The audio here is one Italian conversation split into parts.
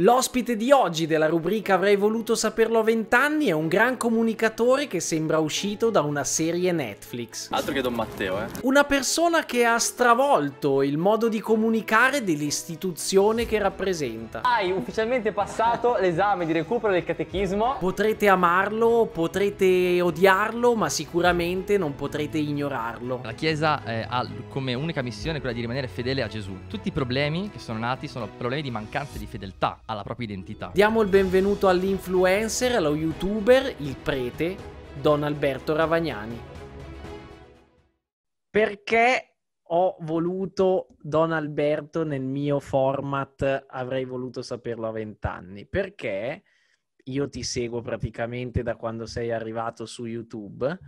L'ospite di oggi della rubrica Avrei voluto saperlo a vent'anni è un gran comunicatore che sembra uscito da una serie Netflix. Altro che Don Matteo, eh. Una persona che ha stravolto il modo di comunicare dell'istituzione che rappresenta. Hai ufficialmente passato l'esame di recupero del catechismo. Potrete amarlo, potrete odiarlo, ma sicuramente non potrete ignorarlo. La Chiesa eh, ha come unica missione quella di rimanere fedele a Gesù. Tutti i problemi che sono nati sono problemi di mancanza di fedeltà alla propria identità. Diamo il benvenuto all'influencer, allo youtuber, il prete, Don Alberto Ravagnani. Perché ho voluto Don Alberto nel mio format, avrei voluto saperlo a vent'anni. Perché io ti seguo praticamente da quando sei arrivato su YouTube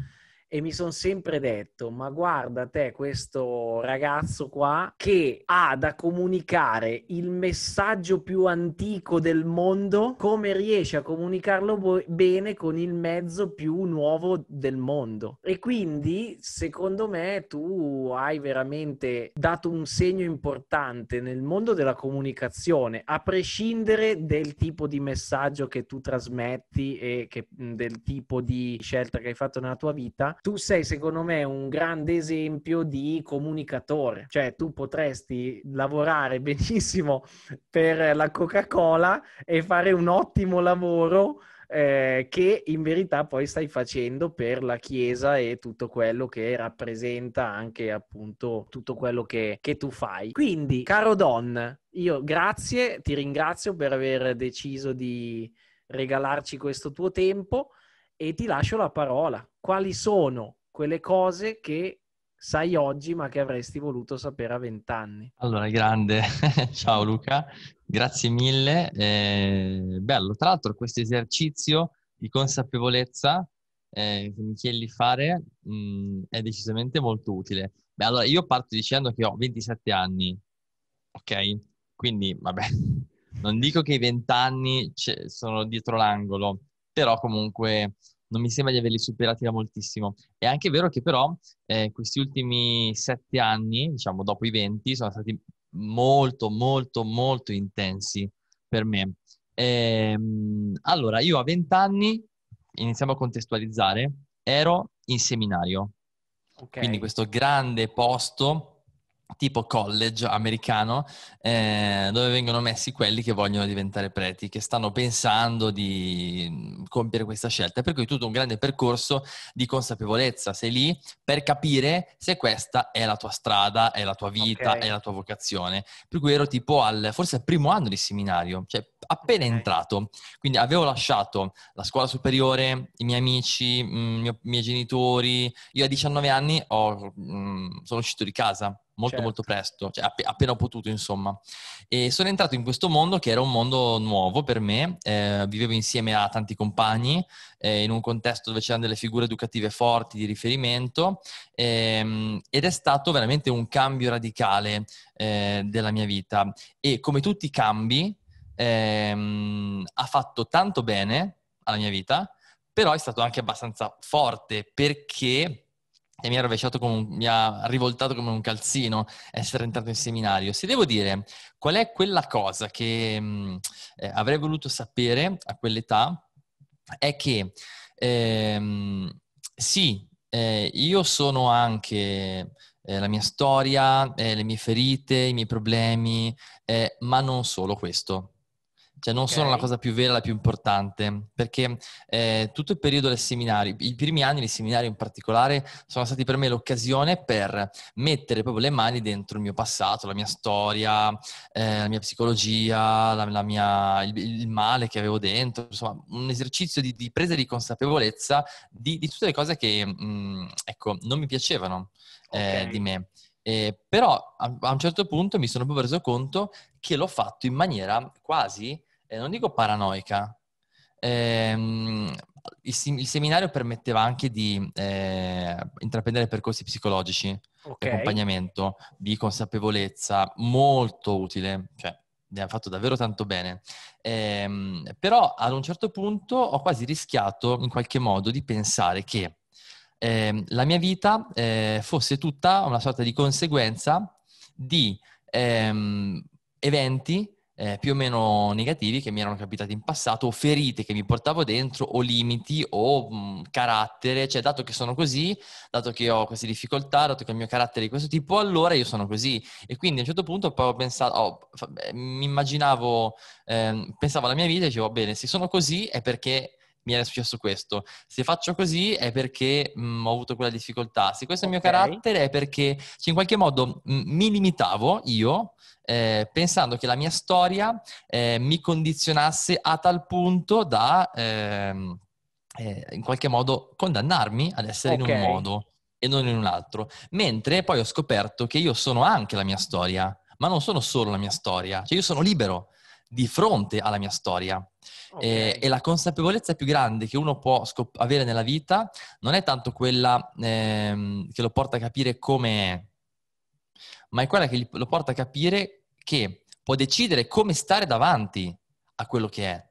e mi sono sempre detto, ma guarda te questo ragazzo qua che ha da comunicare il messaggio più antico del mondo, come riesce a comunicarlo bo- bene con il mezzo più nuovo del mondo. E quindi, secondo me, tu hai veramente dato un segno importante nel mondo della comunicazione, a prescindere del tipo di messaggio che tu trasmetti e che, del tipo di scelta che hai fatto nella tua vita tu sei secondo me un grande esempio di comunicatore, cioè tu potresti lavorare benissimo per la Coca-Cola e fare un ottimo lavoro eh, che in verità poi stai facendo per la Chiesa e tutto quello che rappresenta anche appunto tutto quello che, che tu fai. Quindi, caro Don, io grazie, ti ringrazio per aver deciso di regalarci questo tuo tempo e ti lascio la parola quali sono quelle cose che sai oggi ma che avresti voluto sapere a vent'anni. Allora, grande. Ciao Luca, grazie mille. Eh, bello, tra l'altro questo esercizio di consapevolezza eh, che mi chiedi di fare mh, mm, è decisamente molto utile. Beh, allora io parto dicendo che ho 27 anni, ok? Quindi, vabbè, non dico che i 20 anni c- sono dietro l'angolo, però comunque non mi sembra di averli superati da moltissimo. È anche vero che però eh, questi ultimi sette anni, diciamo dopo i venti, sono stati molto, molto, molto intensi per me. Ehm, allora, io a vent'anni, iniziamo a contestualizzare, ero in seminario. Okay. Quindi questo grande posto tipo college americano eh, dove vengono messi quelli che vogliono diventare preti, che stanno pensando di mm, compiere questa scelta. Per cui tutto un grande percorso di consapevolezza, sei lì per capire se questa è la tua strada, è la tua vita, okay. è la tua vocazione. Per cui ero tipo al, forse al primo anno di seminario, cioè appena okay. entrato, quindi avevo lasciato la scuola superiore, i miei amici, mm, i miei genitori, io a 19 anni ho, mh, mm, sono uscito di casa molto certo. molto presto, cioè app- appena ho potuto insomma. E sono entrato in questo mondo che era un mondo nuovo per me, eh, vivevo insieme a tanti compagni eh, in un contesto dove c'erano delle figure educative forti di riferimento ehm, ed è stato veramente un cambio radicale eh, della mia vita e come tutti i cambi ehm, ha fatto tanto bene alla mia vita, però è stato anche abbastanza forte perché e mi ha rovesciato come un, mi ha rivoltato come un calzino essere entrato in seminario. Se devo dire qual è quella cosa che mm, eh, avrei voluto sapere a quell'età, è che ehm, sì, eh, io sono anche eh, la mia storia, eh, le mie ferite, i miei problemi, eh, ma non solo questo cioè non okay. sono la cosa più vera, la più importante, perché eh, tutto il periodo dei seminari, i primi anni dei seminari in particolare, sono stati per me l'occasione per mettere proprio le mani dentro il mio passato, la mia storia, eh, la mia psicologia, la, la mia, il, il, male che avevo dentro, insomma un esercizio di, di presa di consapevolezza di, di tutte le cose che, mh, mm, ecco, non mi piacevano eh, okay. di me. Eh, però a, a, un certo punto mi sono proprio reso conto che l'ho fatto in maniera quasi eh, non dico paranoica, ehm, il, il, seminario permetteva anche di eh, intraprendere percorsi psicologici okay. di accompagnamento, di consapevolezza, molto utile, cioè ne ha fatto davvero tanto bene. Ehm, però ad un certo punto ho quasi rischiato in qualche modo di pensare che eh, la mia vita eh, fosse tutta una sorta di conseguenza di ehm, eventi eh, più o meno negativi che mi erano capitati in passato o ferite che mi portavo dentro o limiti o mh, mm, carattere, cioè dato che sono così, dato che ho queste difficoltà, dato che il mio carattere è di questo tipo, allora io sono così. E quindi a un certo punto poi ho pensato, oh, mi immaginavo, eh, pensavo alla mia vita e dicevo, bene, se sono così è perché mi era successo questo. Se faccio così è perché mh, mm, ho avuto quella difficoltà. Se questo okay. è il mio carattere è perché cioè, in qualche modo mh, mm, mi limitavo io eh, pensando che la mia storia eh, mi condizionasse a tal punto da ehm, eh, in qualche modo condannarmi ad essere okay. in un modo e non in un altro. Mentre poi ho scoperto che io sono anche la mia storia, ma non sono solo la mia storia, cioè io sono libero di fronte alla mia storia. Okay. E, eh, e, la consapevolezza più grande che uno può scop- avere nella vita non è tanto quella ehm, che lo porta a capire come è, ma è quella che lo porta a capire che può decidere come stare davanti a quello che è.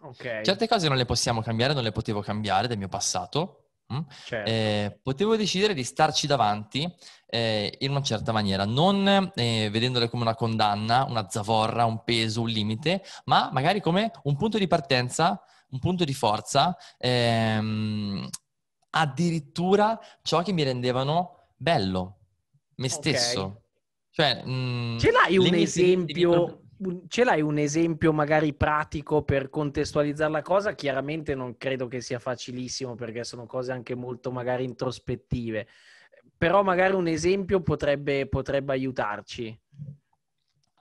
Okay. Certe cose non le possiamo cambiare, non le potevo cambiare del mio passato, Mm? Certo. Eh, potevo decidere di starci davanti eh, in una certa maniera, non eh, vedendole come una condanna, una zavorra, un peso, un limite, ma magari come un punto di partenza, un punto di forza, ehm, addirittura ciò che mi rendevano bello, me stesso. Okay. Cioè, mh, mm, Ce l'hai un esempio? ce l'hai un esempio magari pratico per contestualizzare la cosa? Chiaramente non credo che sia facilissimo perché sono cose anche molto magari introspettive, però magari un esempio potrebbe, potrebbe aiutarci.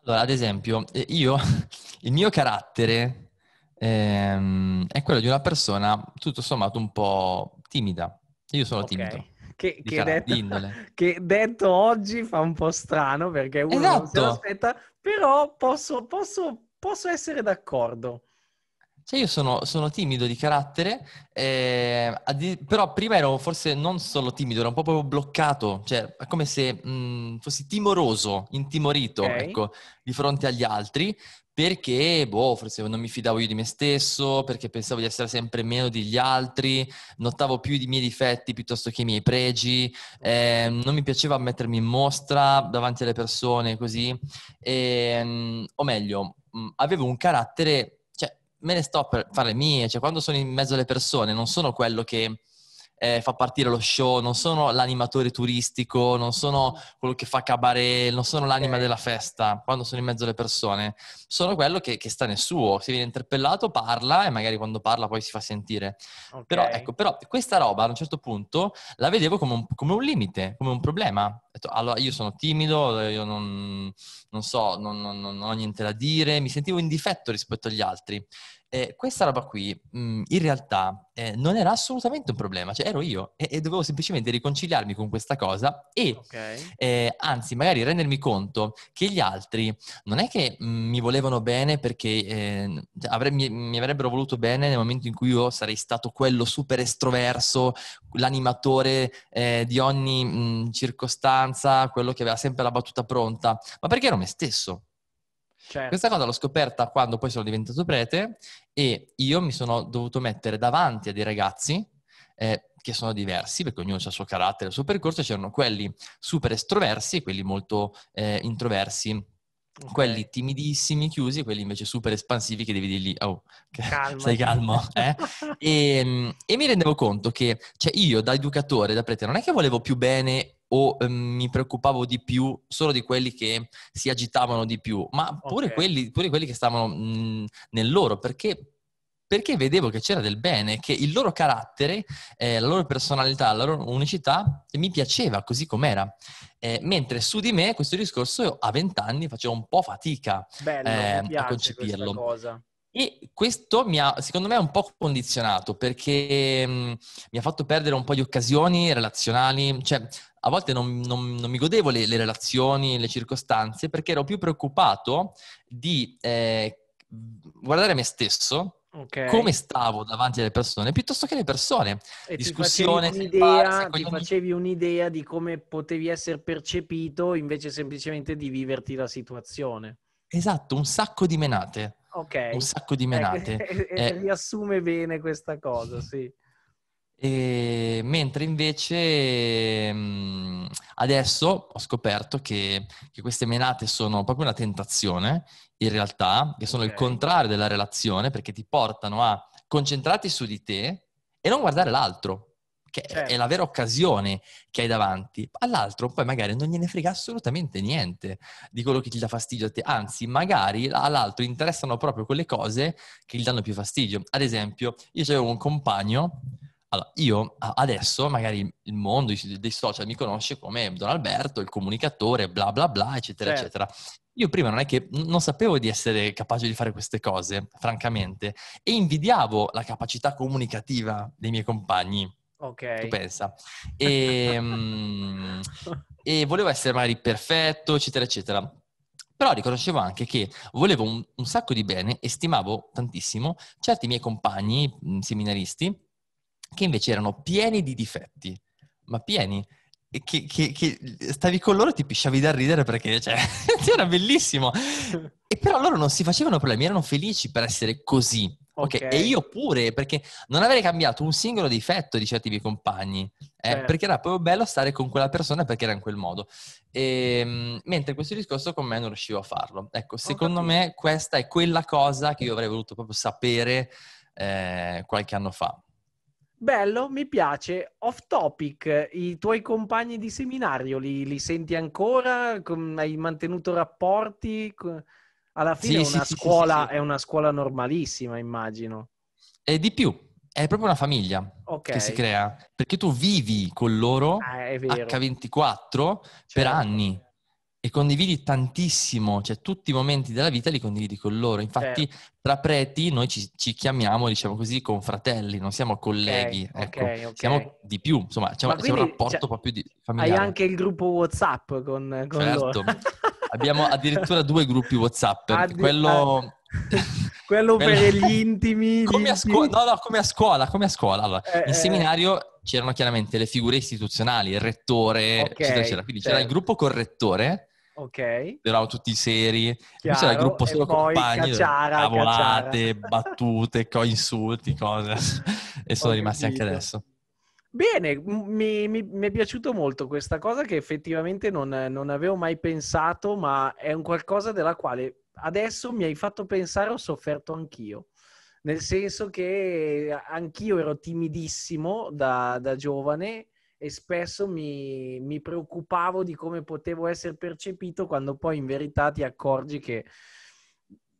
Allora, ad esempio, eh, io, il mio carattere ehm, è quello di una persona tutto sommato un po' timida. Io sono okay. timido. Che, che, detto, che, detto, oggi fa un po' strano perché uno esatto. non se l'aspetta, esatto. però posso, posso, posso essere d'accordo. Cioè io sono, sono, timido di carattere, eh, addi- però prima ero forse non solo timido, ero un po' proprio bloccato, cioè come se mh, mm, fossi timoroso, intimorito, okay. ecco, di fronte agli altri, perché, boh, forse non mi fidavo io di me stesso, perché pensavo di essere sempre meno degli altri, notavo più i miei difetti piuttosto che i miei pregi, eh, non mi piaceva mettermi in mostra davanti alle persone così, e, ehm, o meglio, mm, avevo un carattere, cioè me ne sto per fare mie, cioè quando sono in mezzo alle persone non sono quello che eh, fa partire lo show, non sono l'animatore turistico, non sono quello che fa cabaret, non sono l'anima della festa quando sono in mezzo alle persone, sono quello che, che sta nel suo, se viene interpellato parla e magari quando parla poi si fa sentire. Okay. Però ecco, però questa roba a un certo punto la vedevo come un, come un limite, come un problema. allora io sono timido, io non, non so, non, non, non ho niente da dire, mi sentivo in difetto rispetto agli altri eh, questa roba qui mh, mm, in realtà eh, non era assolutamente un problema, cioè ero io e, e dovevo semplicemente riconciliarmi con questa cosa e okay. eh, anzi magari rendermi conto che gli altri non è che mh, mm, mi volevano bene perché eh, cioè, avre- mi, mi, avrebbero voluto bene nel momento in cui io sarei stato quello super estroverso, l'animatore eh, di ogni mh, mm, circostanza, quello che aveva sempre la battuta pronta, ma perché ero me stesso. Certo. Questa cosa l'ho scoperta quando poi sono diventato prete e io mi sono dovuto mettere davanti a dei ragazzi eh, che sono diversi, perché ognuno ha il suo carattere, il suo percorso, c'erano quelli super estroversi e quelli molto eh, introversi. Okay. Quelli timidissimi, chiusi, e quelli invece super espansivi che devi dirgli, oh, calmo. stai calmo. Eh? e, ehm, e, mi rendevo conto che cioè, io da educatore, da prete, non è che volevo più bene o eh, mi preoccupavo di più solo di quelli che si agitavano di più, ma pure, okay. quelli, pure quelli, che stavano mh, mhmm, nel loro, perché perché vedevo che c'era del bene, che il loro carattere, eh, la loro personalità, la loro unicità mi piaceva così com'era. Eh, mentre su di me questo discorso io a vent'anni facevo un po' fatica Bello, eh, a concepirlo. E questo mi ha, secondo me, un po' condizionato perché mh, mhmm, mi ha fatto perdere un po' di occasioni relazionali. Cioè, a volte non, non, non mi godevo le, le, relazioni, le circostanze, perché ero più preoccupato di eh, guardare me stesso, Okay. come stavo davanti alle persone piuttosto che le persone. E Discussione, ti facevi, un'idea, ti facevi un'idea, di come potevi essere percepito invece semplicemente di viverti la situazione. Esatto, un sacco di menate. Ok. Un sacco di menate. Eh, eh, riassume bene questa cosa, sì. E, mentre invece mhmm, adesso ho scoperto che, che, queste menate sono proprio una tentazione, in realtà, che sono okay. il contrario della relazione perché ti portano a concentrarti su di te e non guardare l'altro, che certo. è la vera occasione che hai davanti. All'altro poi magari non gliene frega assolutamente niente di quello che ti dà fastidio a te, anzi magari all'altro interessano proprio quelle cose che gli danno più fastidio. Ad esempio, io avevo un compagno allora, io adesso magari il mondo dei social mi conosce come Don Alberto, il comunicatore, bla bla bla, eccetera, certo. eccetera. Io prima non è che non sapevo di essere capace di fare queste cose, francamente, e invidiavo la capacità comunicativa dei miei compagni. Ok. Tu pensa. E, ehm, e volevo essere magari perfetto, eccetera, eccetera. Però riconoscevo anche che volevo un, un sacco di bene e stimavo tantissimo certi miei compagni seminaristi che invece erano pieni di difetti, ma pieni che, che, che, stavi con loro e ti pisciavi da ridere perché cioè, cioè era bellissimo. E però loro non si facevano problemi, erano felici per essere così. Okay. okay. E io pure, perché non avrei cambiato un singolo difetto di certi miei compagni, eh, certo. perché era proprio bello stare con quella persona perché era in quel modo. E, ehm, mentre questo discorso con me non riuscivo a farlo. Ecco, secondo me questa è quella cosa che io avrei voluto proprio sapere eh, qualche anno fa. Bello, mi piace. Off topic, i tuoi compagni di seminario li, li senti ancora? Hai mantenuto rapporti? Alla fine sì, è, una sì, scuola, sì, è, una scuola, normalissima, immagino. E di più, è proprio una famiglia okay. che si crea, perché tu vivi con loro ah, H24 certo. per anni e condividi tantissimo, cioè tutti i momenti della vita li condividi con loro. Infatti, eh. tra preti noi ci, ci, chiamiamo, diciamo così, con fratelli, non siamo colleghi, okay, ecco. okay, okay. siamo di più, insomma, c'è, quindi, un rapporto cioè, più di familiare. Hai anche il gruppo WhatsApp con, con certo. loro. Abbiamo addirittura due gruppi WhatsApp, Addi- quello... Ah. quello per gli intimi. Come a, scu- no, no, come a scuola, come a scuola. Allora, eh, in eh. seminario c'erano chiaramente le figure istituzionali, il rettore, eccetera, eccetera. Quindi certo. c'era il certo. gruppo correttore Ok. Eravamo tutti seri. Chiaro, c'era il gruppo solo compagni, cacciara, cavolate, cacciara. battute, co- insulti, cose. e sono Ho rimasti capito. anche adesso. Bene, mi, mi, mi, è piaciuto molto questa cosa che effettivamente non, non avevo mai pensato, ma è un qualcosa della quale adesso mi hai fatto pensare, ho sofferto anch'io nel senso che anch'io ero timidissimo da, da giovane e spesso mi, mi preoccupavo di come potevo essere percepito quando poi in verità ti accorgi che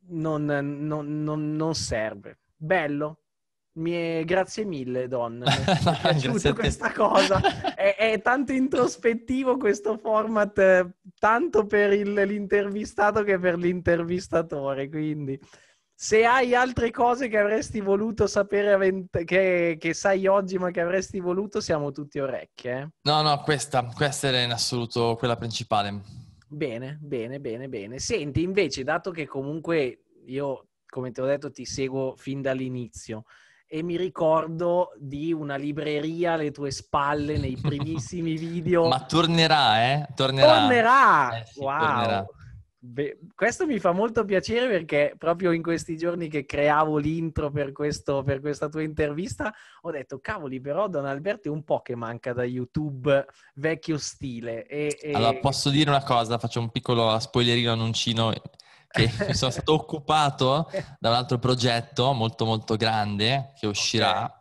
non, non, non, non serve. Bello, mi grazie mille donna. mi è piaciuta questa cosa, è, è, tanto introspettivo questo format, eh, tanto per il, l'intervistato che per l'intervistatore, quindi se hai altre cose che avresti voluto sapere, che, che, sai oggi ma che avresti voluto, siamo tutti orecchie. Eh. No, no, questa, questa era in assoluto quella principale. Bene, bene, bene, bene. Senti, invece, dato che comunque io, come ti ho detto, ti seguo fin dall'inizio e mi ricordo di una libreria alle tue spalle nei primissimi video. ma tornerà, eh? Tornerà. Tornerà! Eh, sì, wow! Tornerà Beh, questo mi fa molto piacere perché proprio in questi giorni che creavo l'intro per, questo, per questa tua intervista ho detto, cavoli, però Don Alberto è un po' che manca da YouTube vecchio stile. E, e... Allora, posso dire una cosa? Faccio un piccolo spoilerino annuncino che sono stato occupato da un altro progetto molto molto grande che uscirà. Okay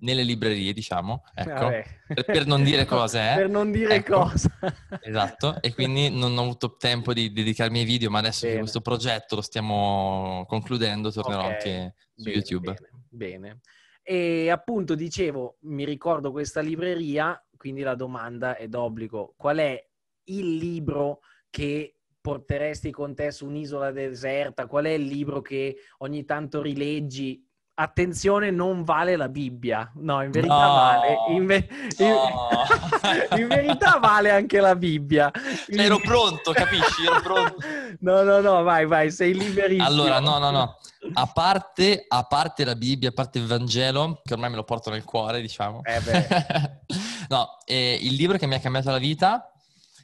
nelle librerie, diciamo, ecco, per, per, non dire cose. Eh. per non dire ecco. cosa. esatto, e quindi non ho avuto tempo di dedicarmi ai video, ma adesso che questo progetto lo stiamo concludendo, tornerò okay. anche su bene, YouTube. Bene, bene. E appunto dicevo, mi ricordo questa libreria, quindi la domanda è d'obbligo. Qual è il libro che porteresti con te su un'isola deserta? Qual è il libro che ogni tanto rileggi attenzione, non vale la Bibbia. No, in verità no, vale. In, ve- no. in, verità vale anche la Bibbia. Cioè, ero pronto, capisci? Ero pronto. no, no, no, vai, vai, sei liberissimo. Allora, no, no, no. A parte, a parte la Bibbia, a parte il Vangelo, che ormai me lo porto nel cuore, diciamo. Eh no, eh, il libro che mi ha cambiato la vita,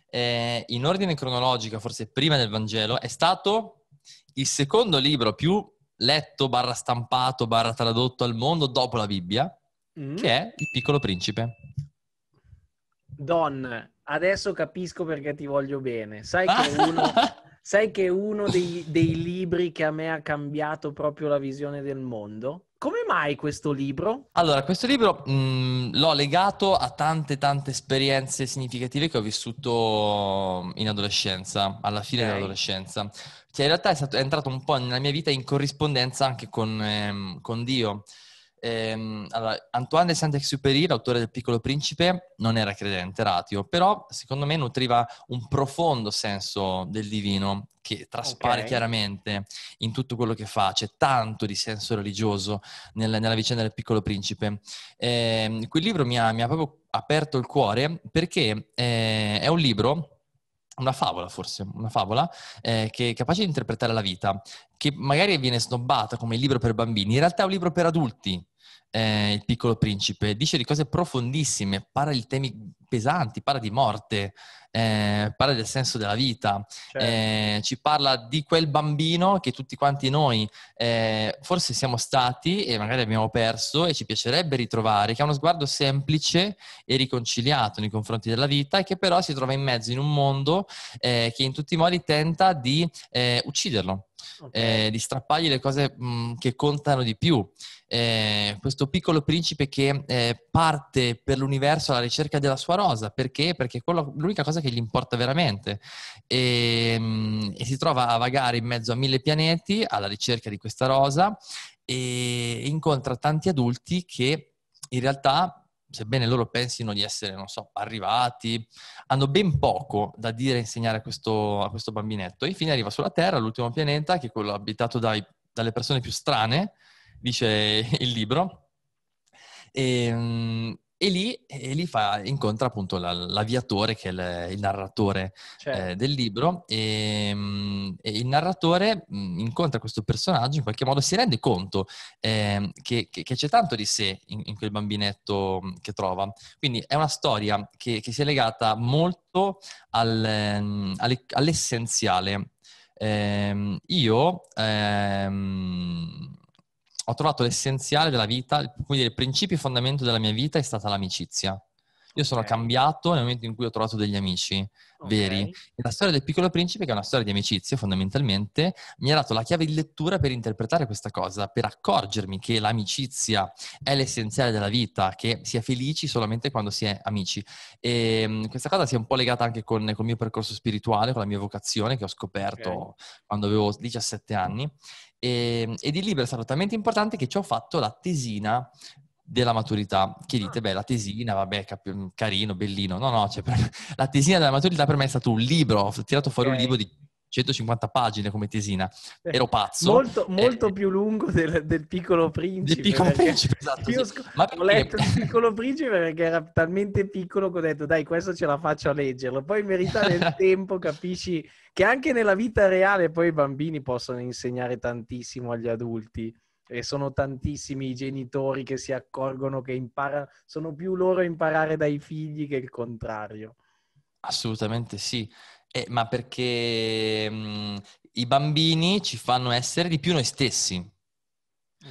eh, in ordine cronologico, forse prima del Vangelo, è stato il secondo libro più letto, barra stampato, barra tradotto al mondo dopo la Bibbia, mm. che è Il piccolo principe. Don, adesso capisco perché ti voglio bene. Sai che uno, sai che uno dei, dei libri che a me ha cambiato proprio la visione del mondo come mai questo libro? Allora, questo libro mh, mm, l'ho legato a tante tante esperienze significative che ho vissuto in adolescenza, alla fine okay. dell'adolescenza. Cioè, in realtà è, stato, è, entrato un po' nella mia vita in corrispondenza anche con, ehm, con Dio. Ehm, allora, Antoine de Saint-Exupéry, l'autore del Piccolo Principe, non era credente, ratio, però secondo me nutriva un profondo senso del divino che traspare okay. chiaramente in tutto quello che fa, c'è tanto di senso religioso nella, nella vicenda del Piccolo Principe. Ehm, quel libro mi ha, mi ha, proprio aperto il cuore perché eh, è un libro una favola forse, una favola eh, che è capace di interpretare la vita, che magari viene snobbata come libro per bambini, in realtà è un libro per adulti, eh, Il piccolo principe, dice di cose profondissime, parla di temi pesanti, parla di morte, eh, parla del senso della vita, certo. Eh, ci parla di quel bambino che tutti quanti noi eh, forse siamo stati e magari abbiamo perso e ci piacerebbe ritrovare, che ha uno sguardo semplice e riconciliato nei confronti della vita e che però si trova in mezzo in un mondo eh, che in tutti i modi tenta di ucciderlo okay. eh, di strappargli le cose mh, che contano di più. Eh, questo piccolo principe che eh, parte per l'universo alla ricerca della sua rosa, perché? Perché è l'unica cosa che gli importa veramente. E, mh, e si trova a vagare in mezzo a mille pianeti alla ricerca di questa rosa e incontra tanti adulti che in realtà sebbene loro pensino di essere, non so, arrivati, hanno ben poco da dire e insegnare a questo, a questo bambinetto. E infine arriva sulla Terra, l'ultimo pianeta, che è quello abitato dai, dalle persone più strane, dice il libro, e, mm, e lì, e lì fa, incontra appunto la, l'aviatore che è il, il narratore certo. eh, del libro e, ehm, e il narratore mh, incontra questo personaggio, in qualche modo si rende conto eh, che, che, che, c'è tanto di sé in, in, quel bambinetto che trova. Quindi è una storia che, che si è legata molto al, ehm, all'essenziale. Eh, io... Ehm, ho trovato l'essenziale della vita, quindi il principio e fondamento della mia vita è stata l'amicizia. Io sono cambiato nel momento in cui ho trovato degli amici okay. veri. E la storia del piccolo principe, che è una storia di amicizia fondamentalmente, mi ha dato la chiave di lettura per interpretare questa cosa, per accorgermi che l'amicizia è l'essenziale della vita, che si è felici solamente quando si è amici. E ehm, questa cosa si è un po' legata anche con, il mio percorso spirituale, con la mia vocazione che ho scoperto okay. quando avevo 17 anni. E, ehm, e, di libro è stato talmente importante che ci ho fatto la tesina della maturità, che ah. dite, beh, la tesina, vabbè, cap- mm, carino, bellino. No, no, cioè me, la tesina della maturità per me è stato un libro, ho tirato fuori okay. un libro di 150 pagine come tesina. Ero pazzo. Molto, eh, molto eh, più lungo del, del, Piccolo Principe. Del Piccolo Principe, esatto. Io sc- Ma perché... ho letto il Piccolo Principe perché era talmente piccolo che ho detto dai, questo ce la faccio a leggerlo. Poi in verità nel tempo capisci che anche nella vita reale poi i bambini possono insegnare tantissimo agli adulti e sono tantissimi i genitori che si accorgono che impara, sono più loro a imparare dai figli che il contrario. Assolutamente sì, eh, ma perché mh, mm, i bambini ci fanno essere di più noi stessi,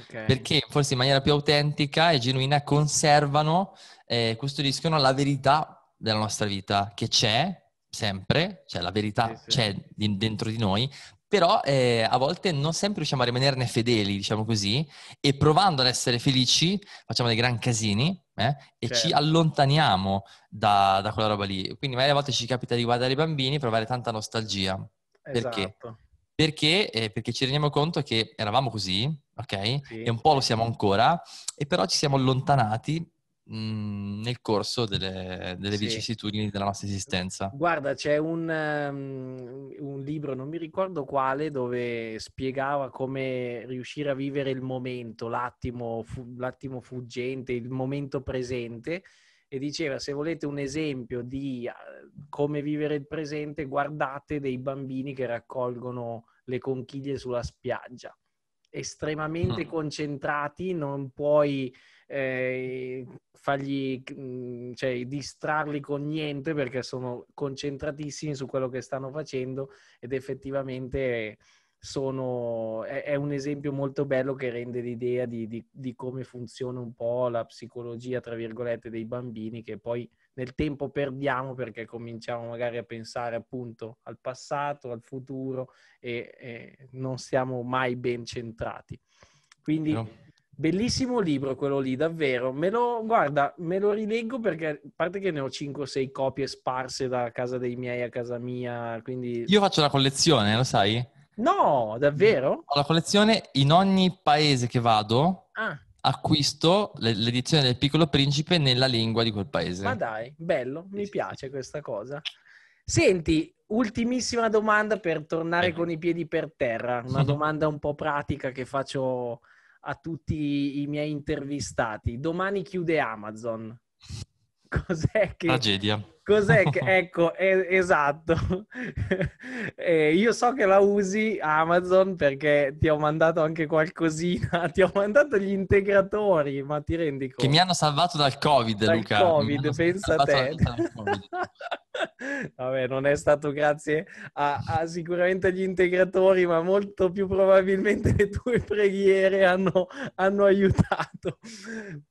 okay. perché forse in maniera più autentica e genuina conservano, eh, custodiscono la verità della nostra vita che c'è sempre, cioè la verità sì, sì. c'è dentro di noi, però eh, a volte non sempre riusciamo a rimanerne fedeli, diciamo così, e provando ad essere felici facciamo dei gran casini eh, e certo. ci allontaniamo da, da, quella roba lì. Quindi magari a volte ci capita di guardare i bambini e provare tanta nostalgia. Esatto. Perché? Perché? Eh, perché ci rendiamo conto che eravamo così, ok? Sì. E un po' lo siamo ancora, e però ci siamo allontanati nel corso delle, delle sì. vicissitudini della nostra esistenza. Guarda, c'è un, um, un, libro, non mi ricordo quale, dove spiegava come riuscire a vivere il momento, l'attimo, fu- l'attimo fuggente, il momento presente e diceva se volete un esempio di eh, come vivere il presente guardate dei bambini che raccolgono le conchiglie sulla spiaggia estremamente mm. concentrati non puoi eh, fargli, mm, cioè, distrarli con niente perché sono concentratissimi su quello che stanno facendo ed effettivamente sono, è, è un esempio molto bello che rende l'idea di, di, di, come funziona un po' la psicologia, tra virgolette, dei bambini che poi nel tempo perdiamo perché cominciamo magari a pensare appunto al passato, al futuro e, e non siamo mai ben centrati. Quindi... No Bellissimo libro quello lì, davvero. Me lo, guarda, me lo rileggo perché a parte che ne ho 5 o 6 copie sparse da casa dei miei a casa mia, quindi... Io faccio la collezione, lo sai? No, davvero? Ho la collezione in ogni paese che vado. Ah. Acquisto l'edizione del Piccolo Principe nella lingua di quel paese. Ma dai, bello, mi piace questa cosa. Senti, ultimissima domanda per tornare eh. con i piedi per terra, una domanda un po' pratica che faccio a tutti i miei intervistati. Domani chiude Amazon. Cos'è che... Tragedia. Cos'è che, ecco, è, esatto. eh, io so che la usi Amazon perché ti ho mandato anche qualcosina, ti ho mandato gli integratori, ma ti rendi conto? Che mi hanno salvato dal Covid, dal Luca. Covid, pensa a te. Vabbè, non è stato grazie a, a, sicuramente agli integratori, ma molto più probabilmente le tue preghiere hanno, hanno aiutato.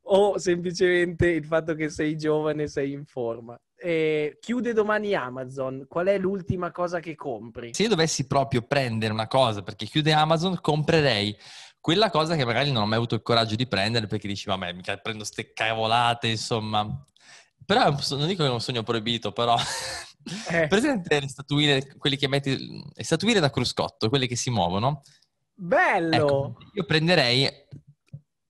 O semplicemente il fatto che sei giovane, e sei in forma eh, chiude domani Amazon, qual è l'ultima cosa che compri? Se io dovessi proprio prendere una cosa perché chiude Amazon, comprerei quella cosa che magari non ho mai avuto il coraggio di prendere perché dici, vabbè, mica prendo ste cavolate, insomma. Però non dico che è un sogno proibito, però... Eh. Presente le statuine, quelli che metti... Le statuine da cruscotto, quelle che si muovono? Bello! Ecco, io prenderei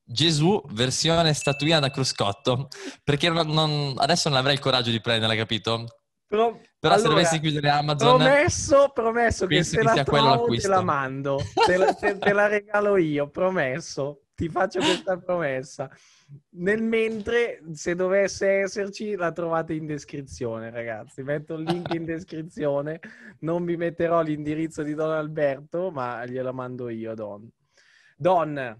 Gesù versione statuina da cruscotto, perché non, non, adesso non avrei il coraggio di prenderla, capito? Però, Però allora, se dovessi chiudere Amazon... Promesso, promesso che se che la trovo te la mando, te la, te, te la regalo io, promesso, ti faccio questa promessa. Nel mentre, se dovesse esserci, la trovate in descrizione, ragazzi. Metto il link in descrizione. Non vi metterò l'indirizzo di Don Alberto, ma gliela mando io, Don. Don,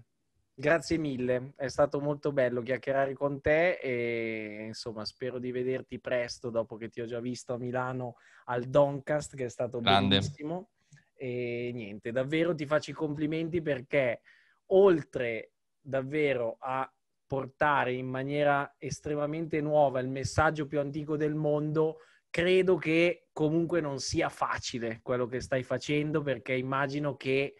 Grazie mille, è stato molto bello chiacchierare con te e insomma spero di vederti presto dopo che ti ho già visto a Milano al Doncast che è stato Grande. bellissimo e niente, davvero ti faccio i complimenti perché oltre davvero a portare in maniera estremamente nuova il messaggio più antico del mondo, credo che comunque non sia facile quello che stai facendo perché immagino che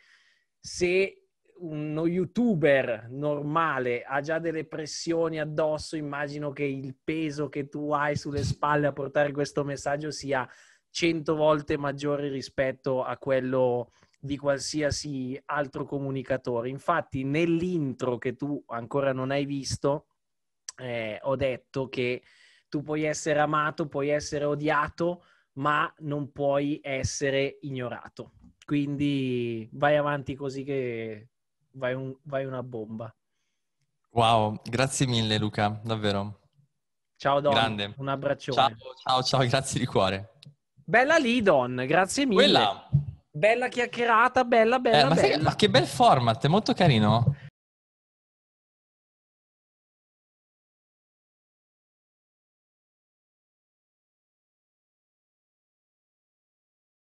se uno youtuber normale ha già delle pressioni addosso, immagino che il peso che tu hai sulle spalle a portare questo messaggio sia cento volte maggiore rispetto a quello di qualsiasi altro comunicatore. Infatti, nell'intro che tu ancora non hai visto, eh, ho detto che tu puoi essere amato, puoi essere odiato, ma non puoi essere ignorato. Quindi vai avanti così che vai, un, vai una bomba. Wow, grazie mille Luca, davvero. Ciao Don, Grande. un abbraccione. Ciao, ciao, ciao, grazie di cuore. Bella lì Don, grazie mille. Quella. Bella chiacchierata, bella, bella, eh, ma, bella. Sai, ma che bel format, è molto carino.